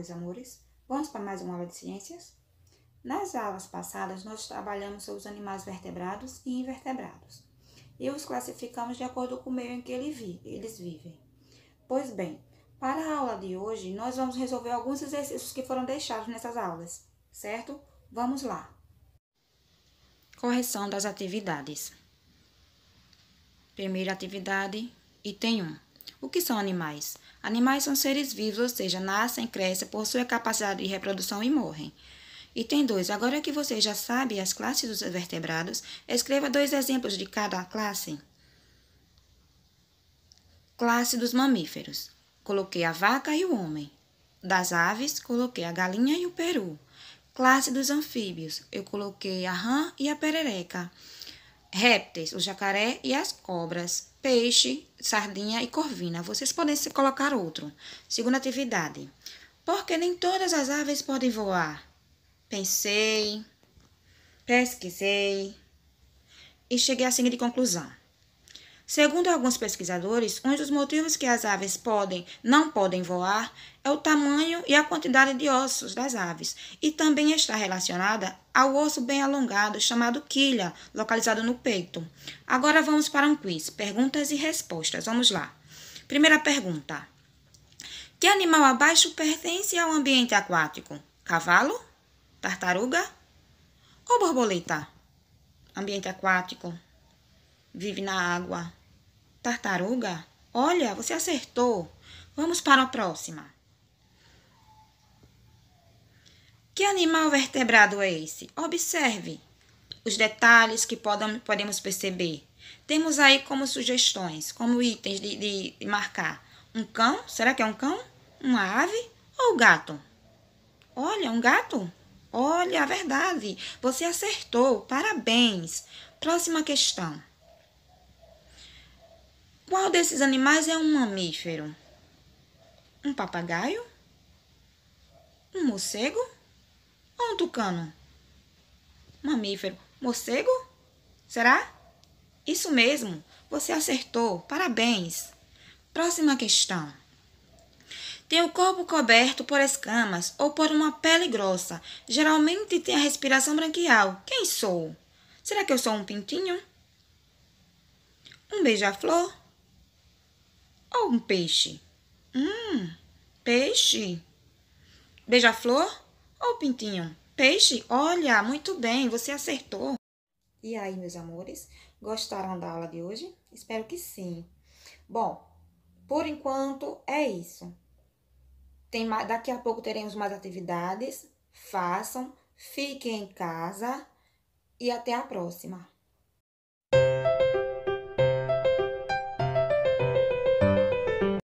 meus amores, vamos para mais uma aula de ciências? Nas aulas passadas, nós trabalhamos sobre os animais vertebrados e invertebrados e os classificamos de acordo com o meio em que eles vivem. Pois bem, para a aula de hoje, nós vamos resolver alguns exercícios que foram deixados nessas aulas, certo? Vamos lá! Correção das atividades. Primeira atividade, item 1. O que são animais? Animais são seres vivos, ou seja, nascem, crescem, possuem a capacidade de reprodução e morrem. Item 2. Agora que você já sabe as classes dos vertebrados, escreva dois exemplos de cada classe. Classe dos mamíferos. Coloquei a vaca e o homem. Das aves, coloquei a galinha e o peru. Classe dos anfíbios. Eu coloquei a rã e a perereca répteis, o jacaré e as cobras, peixe, sardinha e corvina. Vocês podem colocar outro. Segunda atividade. Porque nem todas as aves podem voar. Pensei, pesquisei e cheguei à seguinte conclusão. Segundo alguns pesquisadores, um dos motivos que as aves podem não podem voar é o tamanho e a quantidade de ossos das aves, e também está relacionada ao osso bem alongado chamado quilha, localizado no peito. Agora vamos para um quiz, perguntas e respostas. Vamos lá. Primeira pergunta: Que animal abaixo pertence ao ambiente aquático? Cavalo? Tartaruga? Ou borboleta? Ambiente aquático. Vive na água. Tartaruga, olha, você acertou. Vamos para a próxima. Que animal vertebrado é esse? Observe os detalhes que podemos perceber. Temos aí como sugestões, como itens de, de marcar. Um cão? Será que é um cão? Uma ave? Ou gato? Olha, um gato? Olha, a verdade. Você acertou. Parabéns. Próxima questão. Qual desses animais é um mamífero? Um papagaio? Um morcego? Ou um tucano? Mamífero. Morcego? Será? Isso mesmo. Você acertou. Parabéns. Próxima questão. Tem o corpo coberto por escamas ou por uma pele grossa. Geralmente tem a respiração branquial. Quem sou? Será que eu sou um pintinho? Um beija-flor? um peixe? Hum, peixe. Beija-flor ou pintinho? Peixe? Olha, muito bem, você acertou. E aí, meus amores, gostaram da aula de hoje? Espero que sim. Bom, por enquanto é isso. Tem mais, daqui a pouco teremos mais atividades. Façam, fiquem em casa e até a próxima.